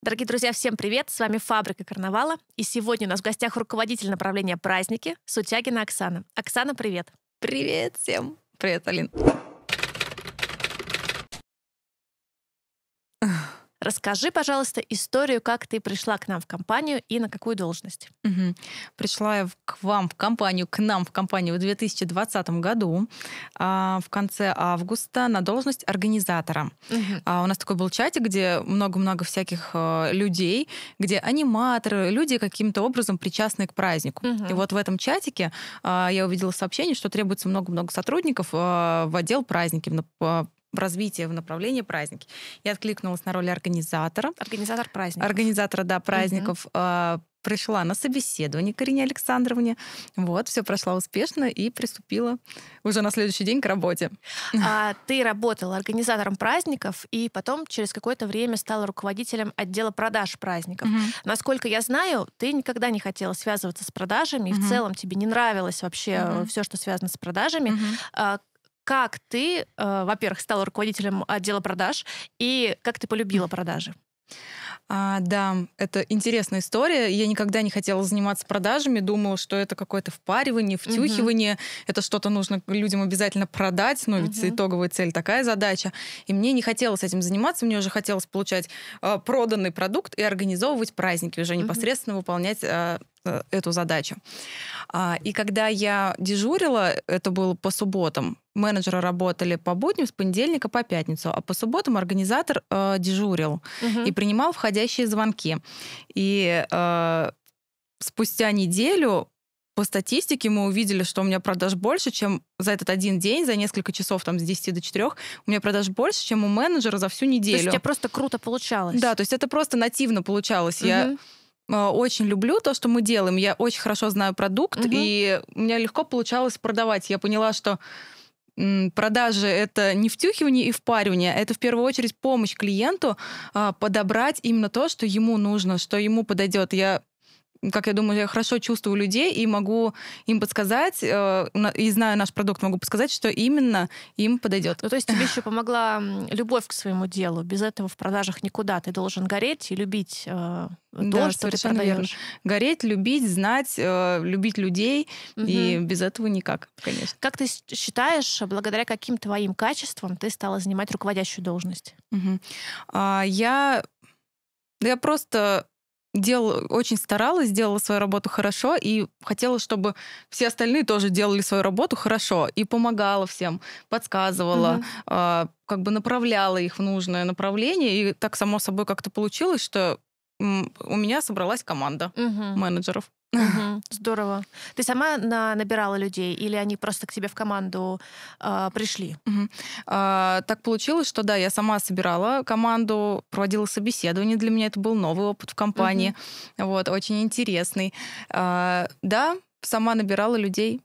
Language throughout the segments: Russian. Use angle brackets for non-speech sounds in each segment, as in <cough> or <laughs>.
Дорогие друзья, всем привет! С вами «Фабрика карнавала». И сегодня у нас в гостях руководитель направления «Праздники» Сутягина Оксана. Оксана, привет! Привет всем! Привет, Алина. Расскажи, пожалуйста, историю, как ты пришла к нам в компанию и на какую должность. Угу. Пришла я к вам в компанию, к нам в компанию в 2020 году, а, в конце августа, на должность организатора. Угу. А, у нас такой был чатик, где много-много всяких а, людей, где аниматоры, люди каким-то образом причастны к празднику. Угу. И вот в этом чатике а, я увидела сообщение, что требуется много-много сотрудников а, в отдел праздники, на, а, в развитие, в направлении праздники. Я откликнулась на роль организатора. Организатор праздников. Организатора, да, праздников. Угу. Пришла на собеседование к Александровне. Вот, все прошло успешно и приступила уже на следующий день к работе. А, ты работала организатором праздников и потом через какое-то время стала руководителем отдела продаж праздников. Угу. Насколько я знаю, ты никогда не хотела связываться с продажами, угу. и в целом тебе не нравилось вообще угу. Э, все, что связано с продажами. Угу. Как ты, э, во-первых, стала руководителем отдела продаж и как ты полюбила продажи? А, да, это интересная история. Я никогда не хотела заниматься продажами, думала, что это какое-то впаривание, втюхивание, угу. это что-то нужно людям обязательно продать, но ну, ведь угу. итоговая цель такая задача. И мне не хотелось этим заниматься, мне уже хотелось получать э, проданный продукт и организовывать праздники, уже непосредственно угу. выполнять э, Э, эту задачу. А, и когда я дежурила, это было по субботам, менеджеры работали по будням с понедельника по пятницу, а по субботам организатор э, дежурил угу. и принимал входящие звонки. И э, спустя неделю по статистике мы увидели, что у меня продаж больше, чем за этот один день, за несколько часов, там, с 10 до 4, у меня продаж больше, чем у менеджера за всю неделю. То есть у тебя просто круто получалось? Да, то есть это просто нативно получалось. Угу. Я а, очень люблю то, что мы делаем. Я очень хорошо знаю продукт, угу. и у меня легко получалось продавать. Я поняла, что продажи это не втюхивание и впаривание, а это в первую очередь помощь клиенту а, подобрать именно то, что ему нужно, что ему подойдет. Я как я думаю, я хорошо чувствую людей и могу им подсказать, э, и знаю наш продукт, могу подсказать, что именно им подойдет. Ну, то есть тебе еще помогла любовь к своему делу. Без этого в продажах никуда. Ты должен гореть и любить э, то, да, что совершенно ты продаешь. Верно. Гореть, любить, знать, э, любить людей. Угу. И без этого никак, конечно. Как ты считаешь, благодаря каким твоим качествам ты стала занимать руководящую должность? Угу. А, я, я просто делала, очень старалась, делала свою работу хорошо и хотела, чтобы все остальные тоже делали свою работу хорошо и помогала всем, подсказывала, mm-hmm. э, как бы направляла их в нужное направление. И так само собой как-то получилось, что у меня собралась команда mm-hmm. менеджеров. Угу, <laughs> здорово. Ты сама на, набирала людей, или они просто к тебе в команду э, пришли? Угу. А, так получилось, что да, я сама собирала команду, проводила собеседование. Для меня это был новый опыт в компании, угу. вот очень интересный. А, да, сама набирала людей.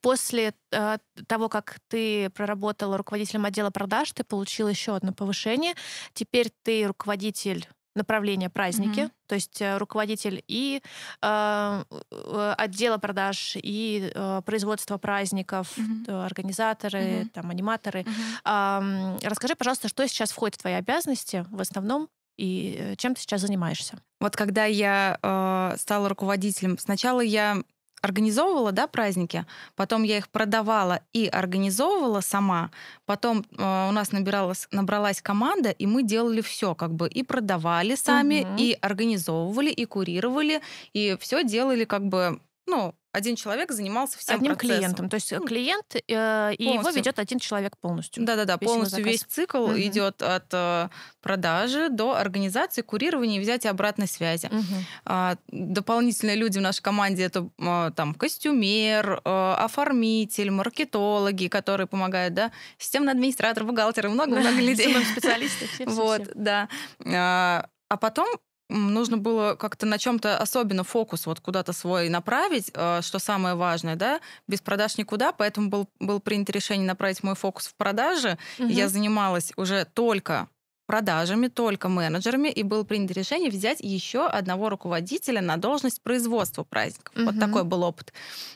После э, того, как ты проработала руководителем отдела продаж, ты получила еще одно повышение. Теперь ты руководитель направление праздники, mm-hmm. то есть э, руководитель и э, э, отдела продаж, и э, производства праздников, mm-hmm. организаторы, mm-hmm. там аниматоры. Mm-hmm. Э, расскажи, пожалуйста, что сейчас входит в твои обязанности в основном и чем ты сейчас занимаешься? Вот когда я э, стала руководителем, сначала я организовывала да, праздники, потом я их продавала и организовывала сама, потом э, у нас набиралась, набралась команда, и мы делали все, как бы и продавали сами, угу. и организовывали, и курировали, и все делали как бы, ну, один человек занимался всем Одним процессом. клиентом. То есть э, ну, клиент, э, и его ведет один человек полностью. Да-да-да, полностью весь цикл угу. идет от э, продажи до организации, курирования и взятия обратной связи. Угу. А, дополнительные люди в нашей команде это а, там костюмер, а, оформитель, маркетологи, которые помогают, да, системный администратор, бухгалтер много-много людей. Специалисты. <laughs> Вот, да. А, а потом нужно было как-то на чем-то особенно фокус вот куда-то свой направить, а, что самое важное, да, без продаж никуда, поэтому был, было принято решение направить мой фокус в продажи. Угу. Я занималась уже только продажами, только менеджерами, и было принято решение взять еще одного руководителя на должность производства праздников. Угу. Вот такой был опыт.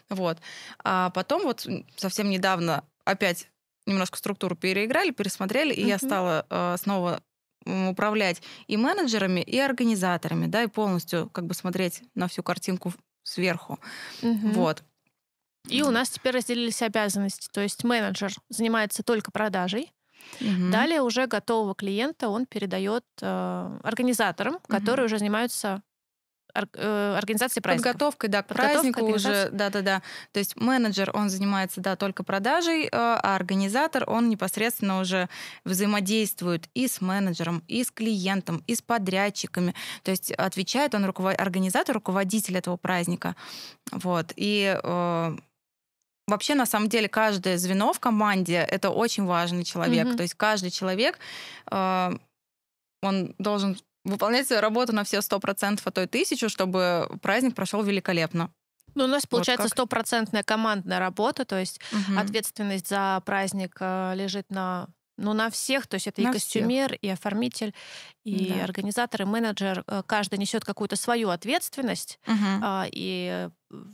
Вот. А потом вот совсем недавно опять немножко структуру переиграли, пересмотрели, угу. и я стала э, снова управлять и менеджерами, и организаторами, да, и полностью как бы смотреть на всю картинку сверху. Угу. Вот. И у нас теперь разделились обязанности. То есть менеджер занимается только продажей. Угу. Далее уже готового клиента он передает э, организаторам, которые угу. уже занимаются Э, организации праздника. Подготовкой, да, к Подготовка, празднику уже, да-да-да. То есть менеджер, он занимается, да, только продажей, э, а организатор, он непосредственно уже взаимодействует и с менеджером, и с клиентом, и с подрядчиками. То есть отвечает он руковод... организатор, руководитель этого праздника. Вот. И э, вообще, на самом деле, каждое звено в команде — это очень важный человек. Mm-hmm. То есть каждый человек... Э, он должен выполнять свою работу на все сто процентов, а то и тысячу, чтобы праздник прошел великолепно. Ну, у нас получается стопроцентная вот командная работа, то есть угу. ответственность за праздник э, лежит на ну, на всех, то есть это на и костюмер, всех. и оформитель, и да. организатор, и менеджер. Э, каждый несет какую-то свою ответственность, угу. и в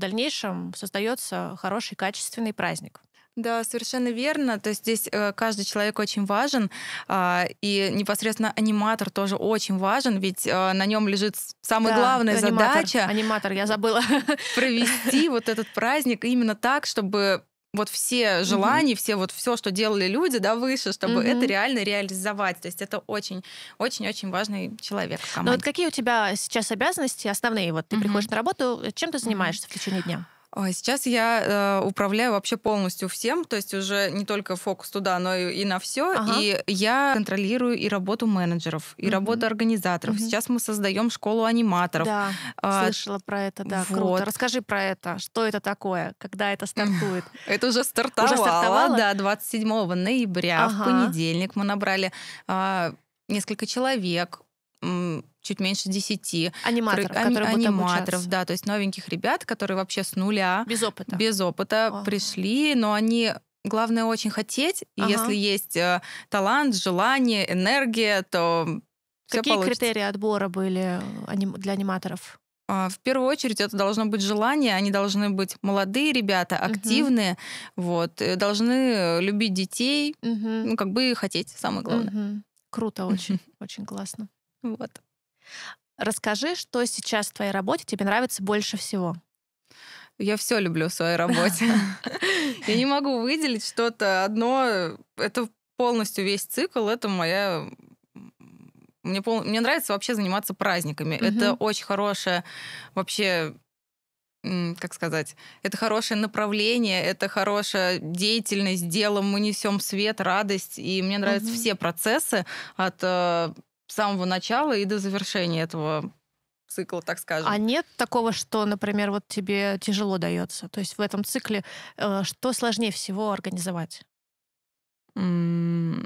дальнейшем создается хороший, качественный праздник. Да, совершенно верно. То есть здесь э, каждый человек очень важен, а, и непосредственно аниматор тоже очень важен, ведь э, на нем лежит самая да, главная аниматор, задача. Аниматор, я забыла. <laughs> Провести вот этот праздник именно так, чтобы вот все желания, mm все вот все, что делали люди, да, выше, чтобы mm это реально реализовать. То есть это очень, очень, очень важный человек. В ну команде. Но вот какие у тебя сейчас обязанности основные? Вот ты mm приходишь на работу, чем ты занимаешься mm в течение дня? А сейчас я э, управляю вообще полностью всем, то есть уже не только фокус туда, но и, и на все. Ага. И я контролирую и работу менеджеров, и угу. работу организаторов. Угу. Сейчас мы создаем школу аниматоров. Да, а, слышала про это, да, вот. круто. Расскажи про это, что это такое, когда это стартует? <laughs> Это уже стартовало, да, 27 ноября, ага. в понедельник мы набрали а, несколько человек, чуть меньше 10. Аниматоров, Кры... которые Аниматоров, да, то есть новеньких ребят, которые вообще с нуля. Без опыта. Без опыта О. пришли, но они главное очень хотеть. И если есть э, талант, желание, энергия, то Какие критерии отбора были э, для аниматоров? А, в первую очередь это должно быть желание, они должны быть молодые ребята, активные, угу. вот, э, должны э, любить детей, угу. ну как бы хотеть, самое главное. Угу. Круто очень, <laughs> очень классно. Вот. Расскажи, что сейчас в твоей работе тебе нравится больше всего. Я все люблю в своей работе. <laughs> Я не могу выделить что-то одно. Это полностью весь цикл. Это моя мне, пол... мне нравится вообще заниматься праздниками. Угу. Это очень хорошее вообще как сказать, это хорошее направление, это хорошая деятельность, делом мы несем свет, радость, и мне нравятся угу. все процессы от э, с самого начала и до завершения этого цикла, так скажем. А нет такого, что, например, вот тебе тяжело дается? То есть в этом цикле э, что сложнее всего организовать? Не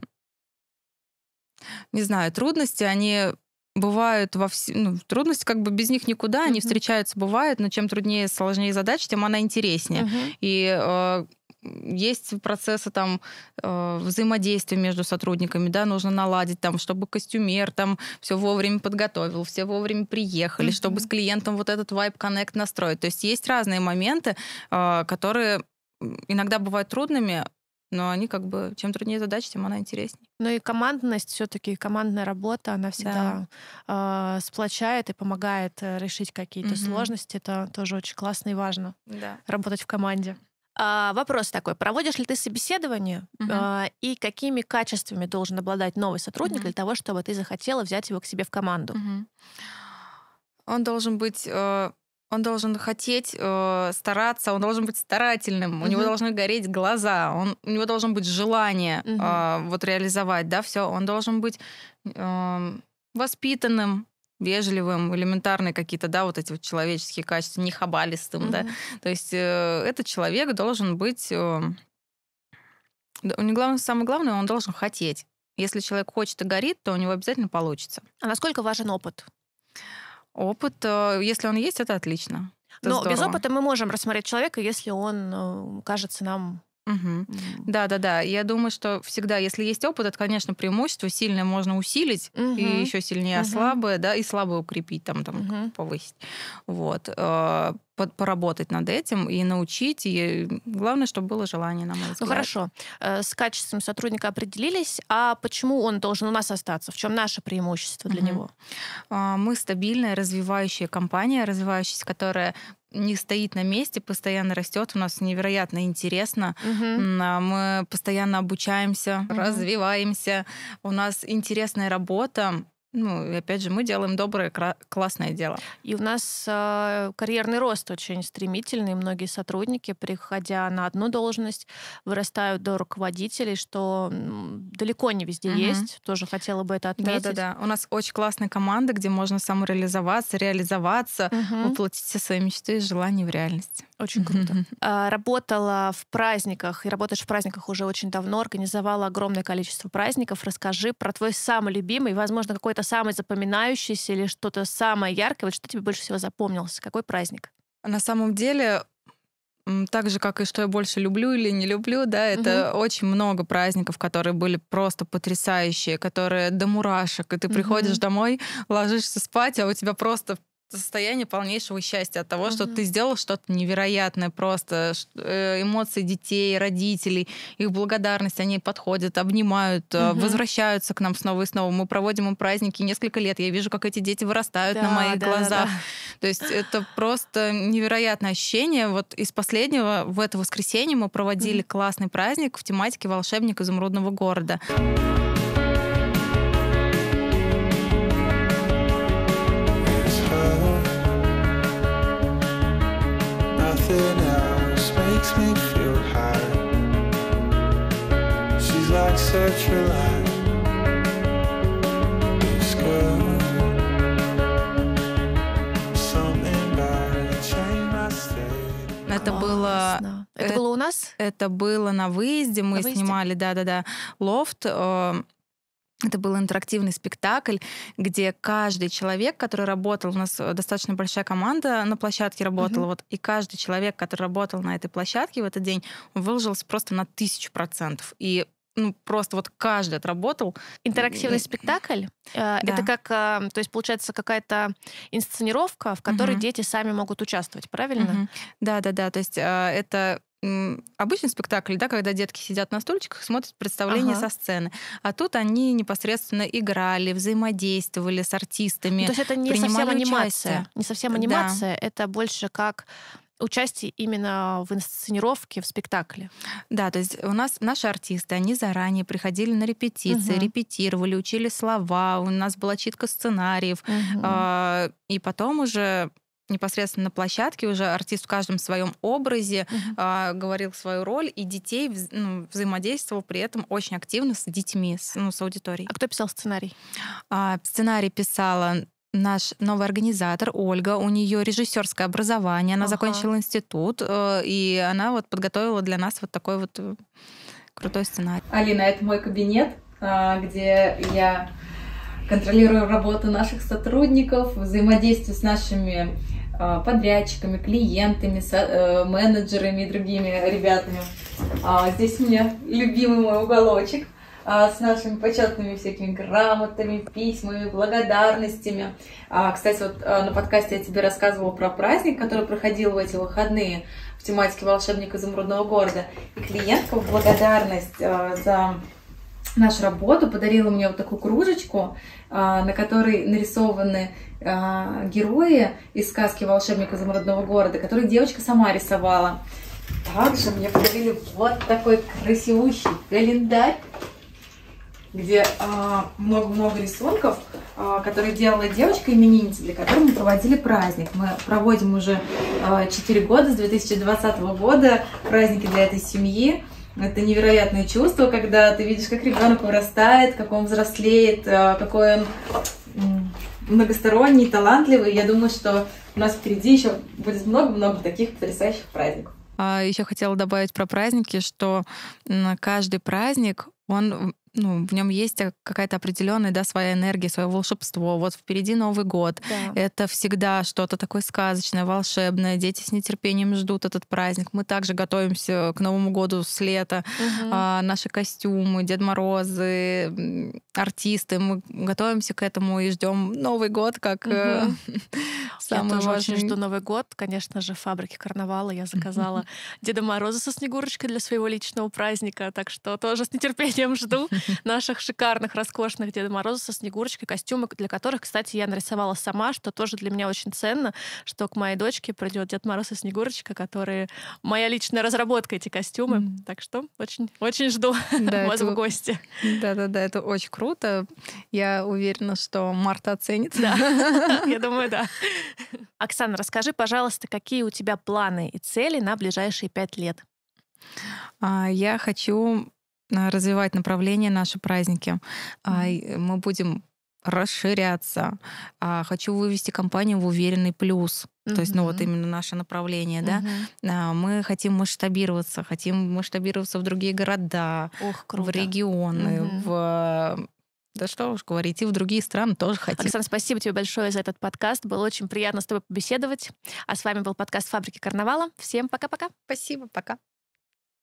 знаю, трудности, они бывают во все... Ну, трудности как бы без них никуда, mm-hmm. они встречаются, бывают, но чем труднее, сложнее задача, тем она интереснее. Mm-hmm. И э, есть процессы там э, взаимодействия между сотрудниками, да, нужно наладить там, чтобы костюмер там все вовремя подготовил, все вовремя приехали, mm-hmm. чтобы с клиентом вот этот вайп connect настроить. То есть есть разные моменты, э, которые иногда бывают трудными, но они как бы, чем труднее задача, тем она интереснее. Ну и командность все-таки, командная работа, она всегда да. э, сплочает и помогает э, решить какие-то угу. сложности. Это тоже очень классно и важно. Да. Работать в команде. А, вопрос такой. Проводишь ли ты собеседование угу. а, и какими качествами должен обладать новый сотрудник угу. для того, чтобы ты захотела взять его к себе в команду? Угу. Он должен быть... Э он должен хотеть э, стараться, он должен быть старательным, mm-hmm. у него должны гореть глаза, он, у него должен быть желание mm-hmm. э, вот реализовать, да, все, он должен быть э, воспитанным, вежливым, элементарные какие-то, да, вот эти вот человеческие качества, не хабалистым, mm-hmm. да. То есть э, этот человек должен быть... Э, у него самое главное, он должен хотеть. Если человек хочет и горит, то у него обязательно получится. А насколько важен опыт? Опыт, э, если он есть, это отлично. Это Но здорово. без опыта мы можем рассмотреть человека, если он кажется нам Угу. Да, да, да. Я думаю, что всегда, если есть опыт, это, конечно, преимущество. Сильное можно усилить угу. и еще сильнее, угу. слабое, да, и слабое укрепить, там, там угу. повысить. Вот э, поработать над этим и научить. И главное, чтобы было желание, на мой ну, взгляд. Ну хорошо. Э, с качеством сотрудника определились. А почему он должен у нас остаться? В чем наше преимущество для угу. него? А, мы стабильная, развивающая компания, развивающаяся, которая не стоит на месте, постоянно растет. У нас невероятно интересно. Угу. Мы постоянно обучаемся, угу. развиваемся. У нас интересная работа. Ну, и опять же, мы делаем доброе, классное дело. И у нас э, карьерный рост очень стремительный. Многие сотрудники, приходя на одну должность, вырастают до руководителей, что далеко не везде угу. есть. Тоже хотела бы это отметить. Да-да-да. У нас очень классная команда, где можно самореализоваться, реализоваться, угу. воплотить все свои мечты и желания в реальность. Очень круто. <laughs> А, работала в праздниках и работаешь в праздниках уже очень давно, организовала огромное количество праздников. Расскажи про твой самый любимый, возможно, какой-то какой-то самый запоминающийся или что-то самое яркое? Вот что тебе больше всего запомнилось? Какой праздник? На самом деле, так же, как и что я больше люблю или не люблю, да, это угу. очень много праздников, которые были просто потрясающие, которые до мурашек, и ты угу. приходишь домой, ложишься спать, а у тебя просто состояние полнейшего счастья от того, угу. что ты сделал что-то невероятное просто. Э, эмоции детей, родителей, их благодарность, они подходят, обнимают, угу. возвращаются к нам снова и снова. Мы проводим им праздники несколько лет. Я вижу, как эти дети вырастают да, на моих да, глазах. Да, да. То есть это просто невероятное ощущение. Вот из последнего в это воскресенье мы проводили угу. классный праздник в тематике волшебник изумрудного города. Thank you Это было... Это было у нас? Это было на выезде. Мы на выезде? снимали, да-да-да, лофт. Э, это был интерактивный спектакль, где каждый человек, который работал, у нас э, достаточно большая команда на площадке работала, mm вот, и каждый человек, который работал на этой площадке в этот день, он выложился просто на тысячу процентов. И ну, просто вот каждый отработал. Интерактивный спектакль э, да. это как, э, то есть получается какая-то инсценировка, в которой угу. дети сами могут участвовать, правильно? Да, да, да. То есть э, это обычный спектакль, да, когда детки сидят на стульчиках, смотрят представление ага. со сцены. А тут они непосредственно играли, взаимодействовали с артистами. то есть это не совсем анимация. Участие. Не совсем анимация, да. это больше как участие именно в инсценировке, в спектакле. Да, то есть у нас наши артисты, они заранее приходили на репетиции, угу. репетировали, учили слова, у нас была читка сценариев, угу. э, и потом уже непосредственно на площадке уже артист в каждом своем образе mm-hmm. э, говорил свою роль, и детей ну, взаимодействовал при этом очень активно с детьми, с, ну, с аудиторией. А кто писал сценарий? Э, сценарий писала наш новый организатор Ольга, у нее режиссерское образование, она ага. закончила институт, э, и она вот подготовила для нас вот такой вот э, крутой сценарий. Алина, это мой кабинет, э, где я контролирую работу наших сотрудников, взаимодействие с нашими подрядчиками, клиентами, менеджерами и другими ребятами. А здесь у меня любимый мой уголочек – а, с нашими почетными всякими грамотами, письмами, благодарностями. А, кстати, вот а, на подкасте я тебе рассказывала про праздник, который проходил в эти выходные в тематике волшебника изумрудного города. И клиентка в благодарность за нашу работу подарила мне вот такую кружечку, на которой нарисованы герои из сказки Волшебника изумрудного города», которую девочка сама рисовала. Также мне подарили вот такой красивущий календарь где много-много э, рисунков, э, которые делала девочка-именинница, для которой мы проводили праздник. Мы проводим уже э, 4 года, с 2020 года, праздники для этой семьи. Это невероятное чувство, когда ты видишь, как ребенок вырастает, как он взрослеет, э, какой он многосторонний, талантливый. Я думаю, что у нас впереди еще будет много-много таких потрясающих праздников. А еще хотела добавить про праздники, что каждый праздник, он ну, в нем есть а, какая-то определенная, да, своя энергия, свое волшебство. Вот впереди Новый год. Да. Это всегда что-то такое сказочное, волшебное. Дети с нетерпением ждут этот праздник. Мы также готовимся к Новому году с лета. Угу. А, наши костюмы, Дед Морозы, артисты. Мы готовимся к этому и ждем Новый год как угу. э, <laughs> самый Я тоже важный. очень жду Новый год. Конечно же, фабрики карнавала я заказала <laughs> Деда Мороза со Снегурочкой для своего личного праздника. Так что тоже с нетерпением жду. <laughs> наших шикарных, роскошных Деда Мороза со Снегурочкой, костюмы для которых, кстати, я нарисовала сама, что тоже для меня очень ценно, что к моей дочке придет Дед Мороз и Снегурочка, которые моя личная разработка эти костюмы. Mm. Так что очень, очень жду <laughs> да, вас это... в гости. Да-да-да, это очень круто. Я уверена, что Марта оценит. Да, <laughs> я думаю, да. Оксана, расскажи, пожалуйста, какие у тебя планы и цели на ближайшие пять лет? А, я хочу Э, развивать направление наши праздники. А, мы будем расширяться. А, хочу вывести компанию в уверенный плюс. Mm-hmm. То есть, ну вот именно наше направление, mm-hmm. да. А, мы хотим масштабироваться, хотим масштабироваться в другие города, Ох, круто. в регионы, mm-hmm. в да что уж говорить, и в другие страны тоже хотим. Александр, спасибо тебе большое за этот подкаст. Было очень приятно с тобой побеседовать. А с вами был подкаст «Фабрики карнавала». Всем пока-пока. Спасибо, пока.